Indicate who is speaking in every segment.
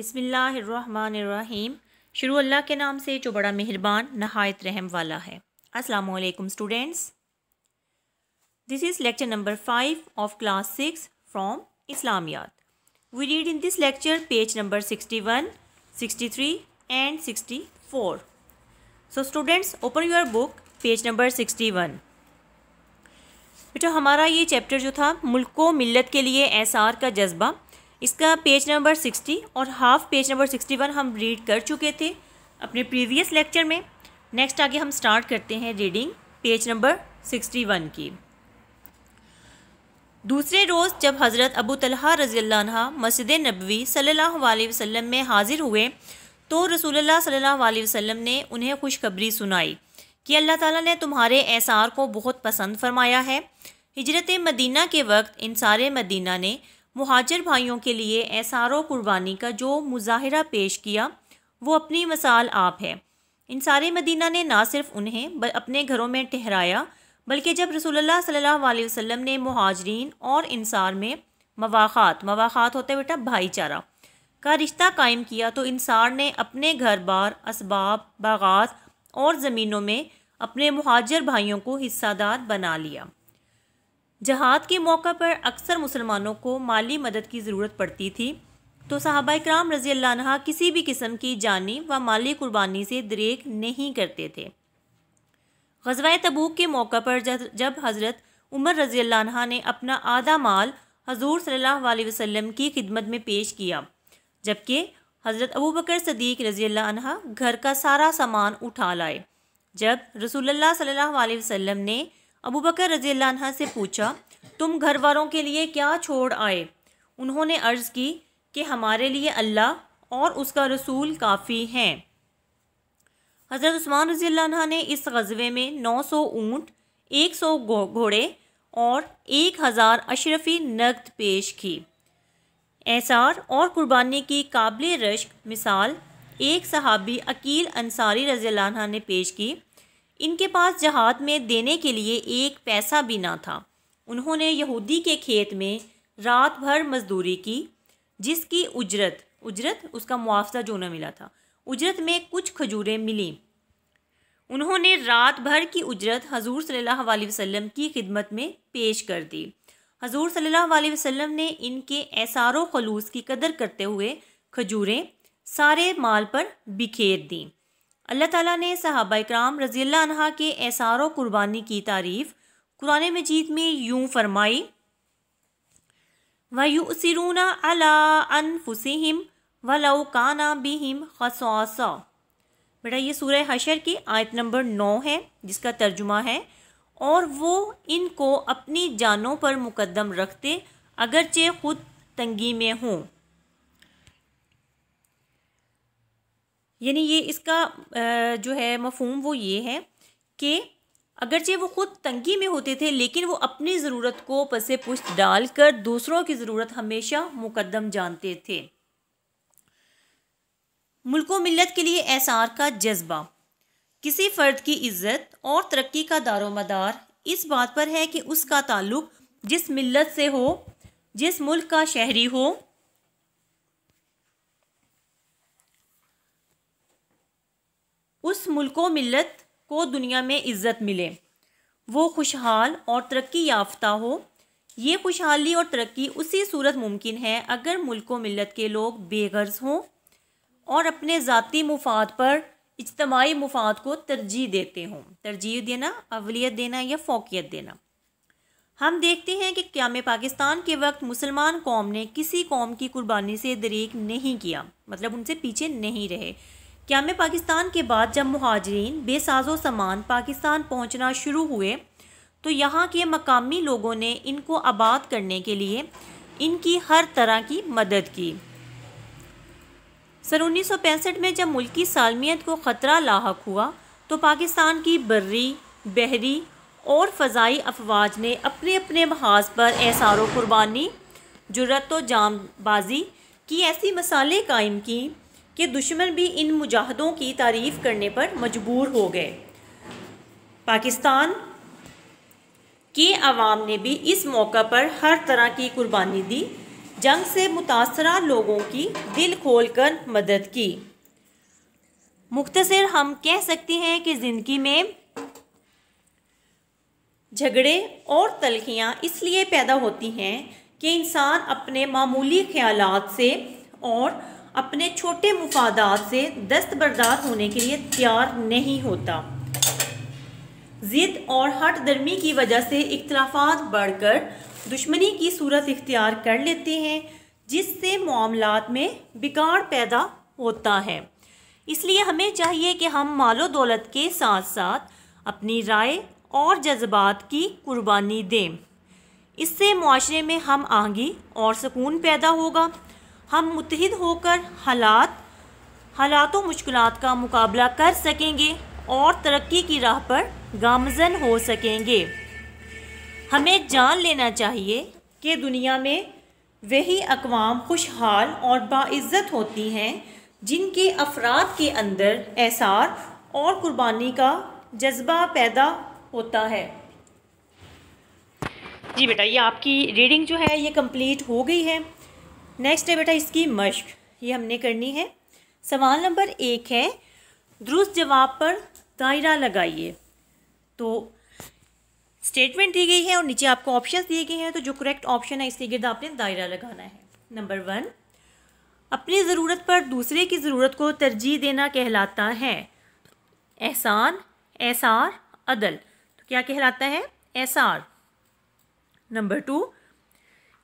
Speaker 1: बिसमीम शुरू अल्लाह के नाम से जो बड़ा मेहरबान नहायत रहम वाला है अस्सलाम वालेकुम students this is lecture number five of class six from इस्लामियात we read in this lecture page number sixty one sixty three and sixty four so students open your book page number sixty one बेटा हमारा ये chapter जो था मुल्क मिलत के लिए एस आर का जज्बा इसका पेज नंबर सिक्सटी और half page number sixty one हम रीड कर चुके थे अपने प्रीवियस लेक्चर में नेक्स्ट आगे हम स्टार्ट करते हैं reading page number sixty one की दूसरे रोज़ जब हज़रत अबू तलहा रजील्ला मस्जिद नबवी सल्ला वसम में हाज़िर हुए तो रसूलुल्लाह सल्लल्लाहु अलैहि वसल्लम ने उन्हें खुशखबरी सुनाई कि अल्लाह ताला ने तुम्हारे एसार को बहुत पसंद फरमाया है हिजरत मदीना के वक्त इन सारे मदीना ने महाजर भाइयों के लिए एसारो कुर्बानी का जो मुजाहरा पेश किया वो अपनी मिसाल आप है इंसार मदीना ने ना सिर्फ उन्हें अपने घरों में ठहराया बल्कि जब रसोल्ला सल्ला वसम ने महाजरीन और इंसार में मवाखात मवाखात होते बेटा भाईचारा का रिश्ता कायम किया तो इंसार ने अपने घर बार इसबाब बागात और ज़मीनों में अपने महाजर भाइयों को हिस्सादार बना लिया जहाद के मौके पर अक्सर मुसलमानों को माली मदद की ज़रूरत पड़ती थी तो साहबा कराम रज़ी अल्लाह किसी भी किस्म की जानी व माली कुर्बानी से दरेक नहीं करते थे गजवा तबूक के मौका पर जब हज़रत उमर रज़ी अल्लाह ने अपना आधा माल हजूर सल्ला वसम की खिदमत में पेश किया जबकि हज़रत अबू बकर सदीक रज़ी अल्लाह घर का सारा सामान उठा लाए जब रसूल सल्ला अलैहि ने अबू बकर रजील्ला से पूछा तुम घर वालों के लिए क्या छोड़ आए उन्होंने अर्ज़ की कि हमारे लिए अल्लाह और उसका रसूल काफ़ी हैं हज़रत उस्मान रजील्ला ने इस गज़बे में 900 ऊँट सौ घोड़े और 1000 अशरफी नकद पेश की एसार और कुर्बानी की काबिल रश्क मिसाल एक सहाबी अकील अंसारी रजी ने पेश की इनके पास जहाद में देने के लिए एक पैसा भी ना था उन्होंने यहूदी के खेत में रात भर मजदूरी की जिसकी उजरत उजरत उसका मुआवजा जो ना मिला था उजरत में कुछ खजूरें मिली उन्होंने रात भर की उजरत हजूर सल्लल्लाहु अलैहि वसल्लम की खिदमत में पेश कर दी हजूर सल्लल्लाहु अलैहि वसल्लम ने इनके एसारो खलूस की कदर करते हुए खजूरें सारे माल पर बिखेर दी अल्लाह ताला ने सहाबा कराम रजील्ला के एसार कुर्बानी की तारीफ़ कुरान मजीद में यूँ फरमाई वयू सिरूना अला अनफुसिम वलाउ काना बिहिम खसौसा बेटा ये सूर्य हशर की आयत नंबर नौ है जिसका तर्जुमा है और वो इनको अपनी जानों पर मुकदम रखते अगरचे खुद तंगी में हों यानी ये इसका जो है मफहम वो ये है कि अगरचे वो ख़ुद तंगी में होते थे लेकिन वो अपनी ज़रूरत को पसे पुश्त डाल कर दूसरों की ज़रूरत हमेशा मुकदम जानते थे मुल्क मिलत के लिए एसार का जज्बा किसी फ़र्द की इज़्ज़त और तरक्की का दारोमदार इस बात पर है कि उसका ताल्लुक़ जिस मिलत से हो जिस मुल्क का शहरी हो उस मुल्क व मिलत को दुनिया में इज़्ज़त मिले वो खुशहाल और तरक्की याफ्ता हो ये खुशहाली और तरक्की उसी सूरत मुमकिन है अगर मुल्क व मिलत के लोग बेगर्ज हों और अपने ज़ाती मुफाद पर इज्तमाही मुफाद को तरजीह देते हों तरजीह देना अवलियत देना या फोकियत देना हम देखते हैं कि क्याम पाकिस्तान के वक्त मुसलमान कौम ने किसी कौम की कुर्बानी से दरीक नहीं किया मतलब उनसे पीछे नहीं रहे क्याम पाकिस्तान के बाद जब महाजरीन बेसाजो सामान पाकिस्तान पहुँचना शुरू हुए तो यहाँ के मकामी लोगों ने इनको आबाद करने के लिए इनकी हर तरह की मदद की सन उन्नीस में जब मुल्की सालमियत को ख़तरा लाक हुआ तो पाकिस्तान की बर्री बहरी और फ़जाई अफवाज ने अपने अपने महाज पर एसार कुर्बानी कुर्बानी व जामबाजी की ऐसी मसालें कायम की कि दुश्मन भी इन मुजाहदों की तारीफ़ करने पर मजबूर हो गए पाकिस्तान के आवाम ने भी इस मौका पर हर तरह की कुर्बानी दी जंग से मुतासर लोगों की दिल खोल कर मदद की मुख्तर हम कह सकते हैं कि ज़िंदगी में झगड़े और तलखियाँ इसलिए पैदा होती हैं कि इंसान अपने मामूली ख्याल से और अपने छोटे मुफादात से दस्तबरदार होने के लिए तैयार नहीं होता ज़िद और हट दर्मी की वजह से इख्तलाफात बढ़कर दुश्मनी की सूरत इख्तियार कर लेते हैं जिससे मामलों में बिगाड़ पैदा होता है इसलिए हमें चाहिए कि हम मालो दौलत के साथ साथ अपनी राय और जज्बात की कुर्बानी दें इससे माशरे में हम आहंगी और सुकून पैदा होगा हम मुतहद होकर हालात हालातों मुश्किल का मुकाबला कर सकेंगे और तरक्की की राह पर गामजन हो सकेंगे हमें जान लेना चाहिए कि दुनिया में वही अकवाम खुशहाल और बाज़्ज़त होती हैं जिनके अफराद के अंदर एसार और कुर्बानी का जज्बा पैदा होता है जी बेटा ये आपकी रीडिंग जो है ये कंप्लीट हो गई है नेक्स्ट है बेटा इसकी मश्क ये हमने करनी है सवाल नंबर एक है दुरुस्त जवाब पर दायरा लगाइए तो स्टेटमेंट दी गई है और नीचे आपको ऑप्शन दिए गए हैं तो जो करेक्ट ऑप्शन है इसके गिर्द आपने दायरा लगाना है नंबर वन अपनी ज़रूरत पर दूसरे की ज़रूरत को तरजीह देना कहलाता है एहसान एसार अदल तो क्या कहलाता है एसार नंबर टू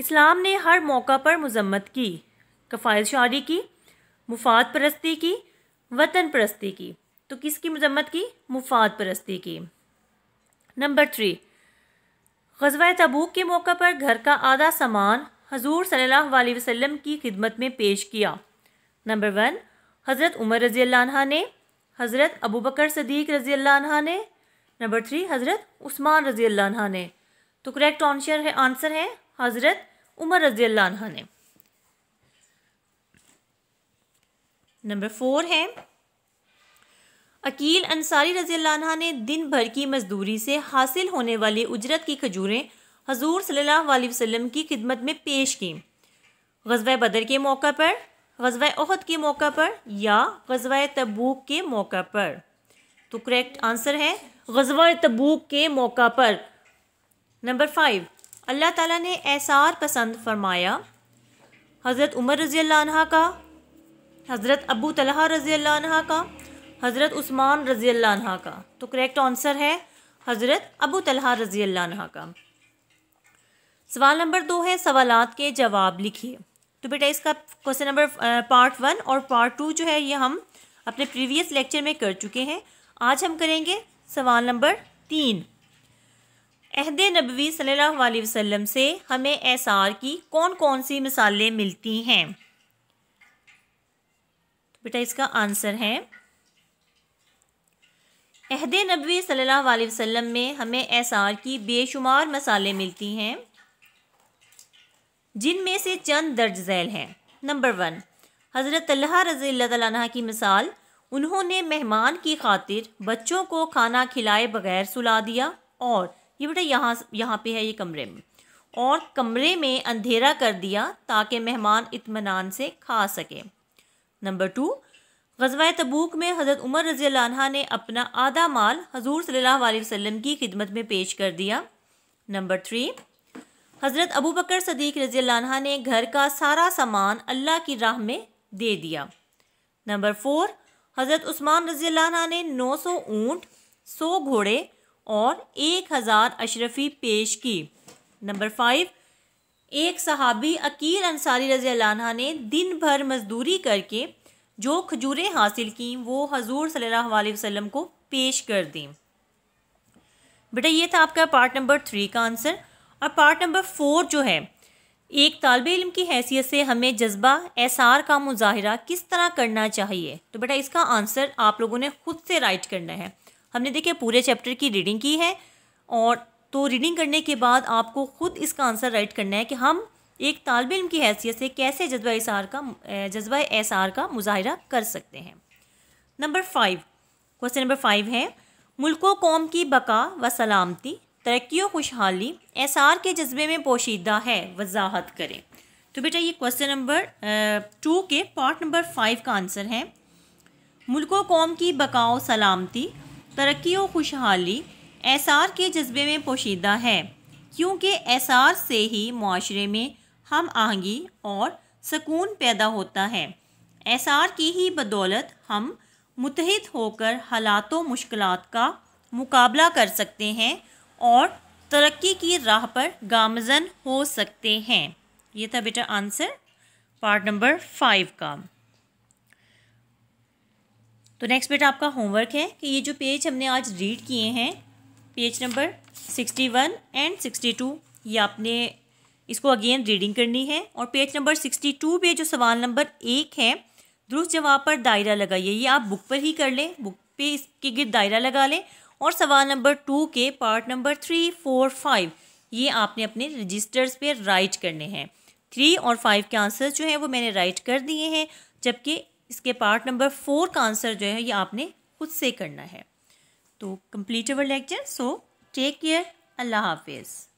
Speaker 1: इस्लाम ने हर मौका पर मजम्मत की कफ़ायत शारी की मुफाद परस्ती की वतन परस्ती की तो किसकी मजम्मत की मुफाद परस्ती की नंबर थ्री गजवा तबूक के मौका पर घर का आधा सामान हजूर सल्ला वसम की खिदमत में पेश किया नंबर वन हज़रत उमर रज़ी अल्लाह ने हज़रत अबू बकर सदीक रज़ी अल्लाह ने नंबर थ्री हज़रत उस्मान रज़ी अल्लाह ने तो करेक्ट आंसर है आंसर है हज़रत उमर रजी अल्लाह ने नंबर फोर है अकील अंसारी रजी अल्लाह ने दिन भर की मजदूरी से हासिल होने वाली उजरत की खजूरें हजूर सल्ला अलैहि की खिदमत में पेश की गजवा बदर के मौका पर गजवा अहद के मौका पर या गजवा तबूक के मौका पर तो करेक्ट आंसर है गजवा तबूक के मौका पर नंबर फाइव अल्लाह ताला ने एसार पसंद फरमाया हज़रत उमर रज़ी अल्लाह का हज़रत अबू तलहा रज़ी अल्लाह का हज़रत उस्मान रज़ी अल्लाह का तो करेक्ट आंसर है हज़रत अबू तलहा रज़ी अल्लाह का सवाल नंबर दो है सवालत के जवाब लिखिए तो बेटा इसका क्वेश्चन नंबर पार्ट वन और पार्ट टू जो है ये हम अपने प्रीवियस लेक्चर में कर चुके हैं आज हम करेंगे सवाल नंबर तीन अहद नबी सल्ला वसम से हमें एसार की कौन कौन सी मिसालें मिलती हैं तो बेटा इसका आंसर है अहद नबी सल्ला वसम में हमें एसार की बेशुमार मसाले मिलती हैं जिनमें से चंद दर्ज झैल हैं नंबर वन हज़रत रज़ी तह की मिसाल उन्होंने मेहमान की खातिर बच्चों को खाना खिलाए बगैर सुला दिया और ये बेटा यहाँ यहाँ पे है ये कमरे में और कमरे में अंधेरा कर दिया ताकि मेहमान इतमान से खा सके नंबर टू गजवा तबूक में हज़रत उमर रज़ी लाना ने अपना आधा माल हजूर सल्ला वसम की खिदमत में पेश कर दिया नंबर थ्री हज़रत अबू बकर सदीक रज़ी लाना ने घर का सारा सामान अल्लाह की राह में दे दिया नंबर फोर हज़रत उस्मान रज़ी लाना ने नौ सौ ऊँट सौ घोड़े और एक हज़ार अशरफी पेश की नंबर फाइव एक सहाबी अकील अंसारी रज़ी ने दिन भर मजदूरी करके जो खजूरें हासिल की वो हजूर सल्लल्लाहु अलैहि वसल्लम को पेश कर दी बेटा ये था आपका पार्ट नंबर थ्री का आंसर और पार्ट नंबर फोर जो है एक तालब इम की हैसियत से हमें जज्बा एसार का मुजाहरा किस तरह करना चाहिए तो बेटा इसका आंसर आप लोगों ने ख़ुद से राइट करना है हमने देखे पूरे चैप्टर की रीडिंग की है और तो रीडिंग करने के बाद आपको ख़ुद इसका आंसर राइट करना है कि हम एक तालब इम की हैसियत से कैसे जज्बा इसार का जज्बा एसार का मुजाहरा कर सकते हैं number five question number five है मुल्क कौम की बका व सलामती तरक्की खुशहाली एसार के जज्बे में पोशीदा है वजाहत करें तो बेटा ये क्वेश्चन नंबर टू के पार्ट नंबर फाइव का आंसर है मुल्क कौम की बकाओ सलामती तरक्की व खुशहाली एसार के जज्बे में पोशीदा है क्योंकि एसार से ही माशरे में हम आहंगी और सकून पैदा होता है एसार की ही बदौलत हम मुतहद होकर हालात मुश्किल का मुकाबला कर सकते हैं और तरक्की की राह पर गामजन हो सकते हैं ये था बेटा आंसर पार्ट नंबर फाइव का तो नेक्स्ट बेटा आपका होमवर्क है कि ये जो पेज हमने आज रीड किए हैं page number sixty one and sixty two ये आपने इसको अगेन रीडिंग करनी है और पेज नंबर सिक्सटी टू पे जो सवाल नंबर एक है दुरुस्त जवाब पर दायरा लगाइए ये आप बुक पर ही कर लें बुक पे इसके गिर दायरा लगा लें और सवाल नंबर टू के part number three four five ये आपने अपने रजिस्टर्स पे राइट करने हैं थ्री और फाइव के आंसर्स जो हैं वो मैंने राइट कर दिए हैं जबकि इसके पार्ट नंबर फोर का आंसर जो है ये आपने खुद से करना है तो complete our lecture so take care अल्लाह हाफिज़